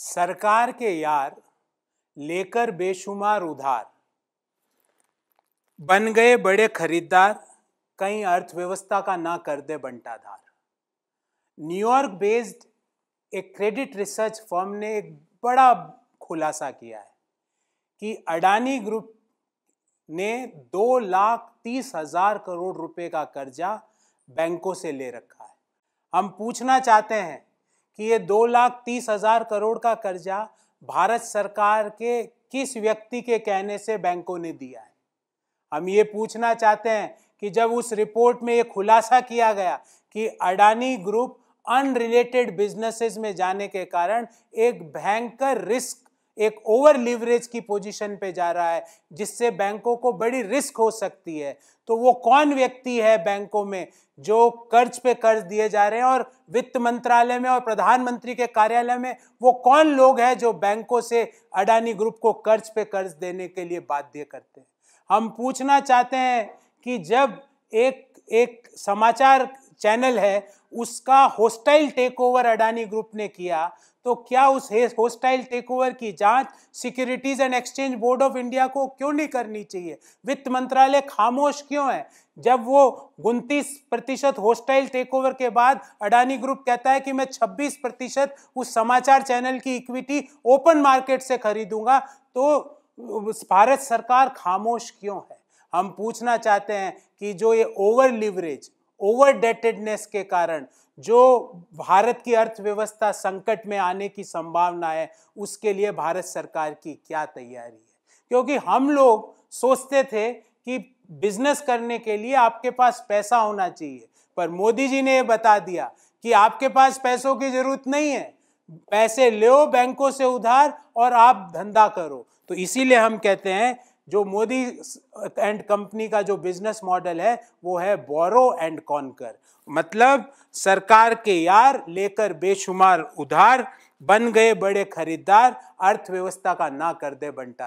सरकार के यार लेकर बेशुमार उधार बन गए बड़े खरीदार कहीं अर्थव्यवस्था का ना कर दे बंटाधार न्यूयॉर्क बेस्ड एक क्रेडिट रिसर्च फर्म ने एक बड़ा खुलासा किया है कि अडानी ग्रुप ने दो लाख तीस हजार करोड़ रुपए का कर्जा बैंकों से ले रखा है हम पूछना चाहते हैं कि ये दो लाख तीस हजार करोड़ का कर्जा भारत सरकार के किस व्यक्ति के कहने से बैंकों ने दिया है हम ये पूछना चाहते हैं कि जब उस रिपोर्ट में ये खुलासा किया गया कि अडानी ग्रुप अनरिलेटेड बिजनेसेस में जाने के कारण एक भयंकर रिस्क एक ओवर लिवरेज की पोजीशन पे जा रहा है जिससे बैंकों को बड़ी रिस्क हो सकती है तो वो कौन व्यक्ति है बैंकों में जो कर्ज पे कर्ज दिए जा रहे हैं और वित्त मंत्रालय में और प्रधानमंत्री के कार्यालय में वो कौन लोग हैं जो बैंकों से अडानी ग्रुप को कर्ज पे कर्ज देने के लिए बाध्य करते हैं हम पूछना चाहते हैं कि जब एक एक समाचार चैनल है उसका hostile take over Adani group ने किया तो क्या उस होस्टाइल टेक ओवर की जांच securities and exchange board of India को क्यों नहीं करनी चाहिए वित्त मंत्रालय खामोश क्यों है जब वो उनतीस प्रतिशत होस्टाइल टेक ओवर के बाद अडानी ग्रुप कहता है कि मैं 26 प्रतिशत उस समाचार चैनल की इक्विटी ओपन मार्केट से खरीदूंगा तो भारत सरकार खामोश क्यों है हम पूछना चाहते हैं कि जो ये ओवर लिवरेज ओवर डेटेडनेस के कारण जो भारत की अर्थव्यवस्था संकट में आने की संभावना है उसके लिए भारत सरकार की क्या तैयारी है क्योंकि हम लोग सोचते थे कि बिजनेस करने के लिए आपके पास पैसा होना चाहिए पर मोदी जी ने यह बता दिया कि आपके पास पैसों की जरूरत नहीं है पैसे लो बैंकों से उधार और आप धंधा करो तो इसीलिए हम कहते हैं जो मोदी एंड कंपनी का जो बिजनेस मॉडल है वो है बोरो एंड कॉन्कर मतलब सरकार के यार लेकर बेशुमार उधार बन गए बड़े खरीदार अर्थव्यवस्था का ना कर दे बंटा